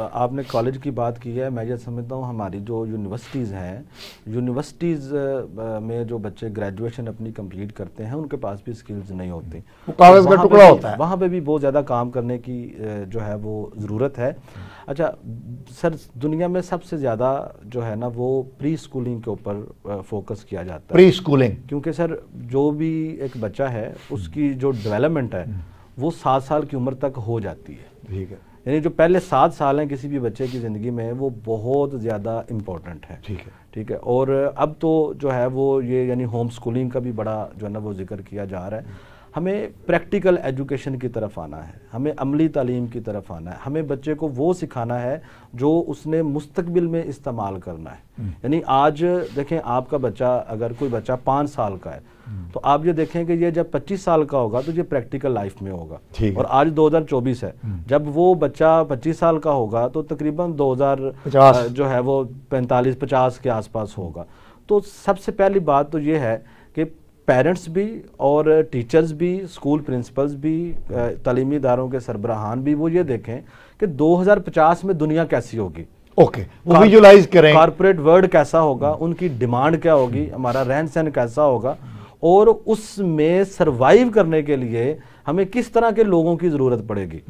आपने कॉलेज की बात की है मैं ये समझता हूँ हमारी जो यूनिवर्सिटीज़ हैं यूनिवर्सिटीज़ में जो बच्चे ग्रेजुएशन अपनी कंप्लीट करते हैं उनके पास भी स्किल्स नहीं होते कागज़ का टुकड़ा होता है वहाँ पे भी बहुत ज़्यादा काम करने की जो है वो ज़रूरत है अच्छा सर दुनिया में सबसे ज़्यादा जो है ना वो प्री स्कूलिंग के ऊपर फोकस किया जाता है प्री स्कूलिंग क्योंकि सर जो भी एक बच्चा है उसकी जो डेवलपमेंट है हम्म। वो सात साल की उम्र तक हो जाती है ठीक है यानी जो पहले सात साल हैं किसी भी बच्चे की ज़िंदगी में वो बहुत ज़्यादा इम्पोर्टेंट है ठीक है ठीक है और अब तो जो है वो ये यानी होम स्कूलिंग का भी बड़ा जो है ना वो जिक्र किया जा रहा है हमें प्रैक्टिकल एजुकेशन की तरफ आना है हमें अमली तालीम की तरफ आना है हमें बच्चे को वो सिखाना है जो उसने मुस्तबिल में इस्तेमाल करना है हम्म। यानी आज देखें आपका बच्चा अगर कोई बच्चा पाँच साल का है हम्म। तो आप ये देखें कि ये जब 25 साल का होगा तो ये प्रैक्टिकल लाइफ में होगा और आज 2024 है हम्म। जब वो बच्चा 25 साल का होगा तो तकरीबन 2050 जो है वो 45 50 के आसपास होगा तो सबसे पहली बात तो ये है कि पेरेंट्स भी और टीचर्स भी स्कूल प्रिंसिपल्स भी तलीमी इदारों के सरबराहान भी वो ये देखें कि 2050 में दुनिया कैसी होगी ओके okay, वो विजुलाइज करें कॉर्पोरेट वर्ल्ड कैसा होगा उनकी डिमांड क्या होगी हमारा रहन सहन कैसा होगा और उसमें सर्वाइव करने के लिए हमें किस तरह के लोगों की ज़रूरत पड़ेगी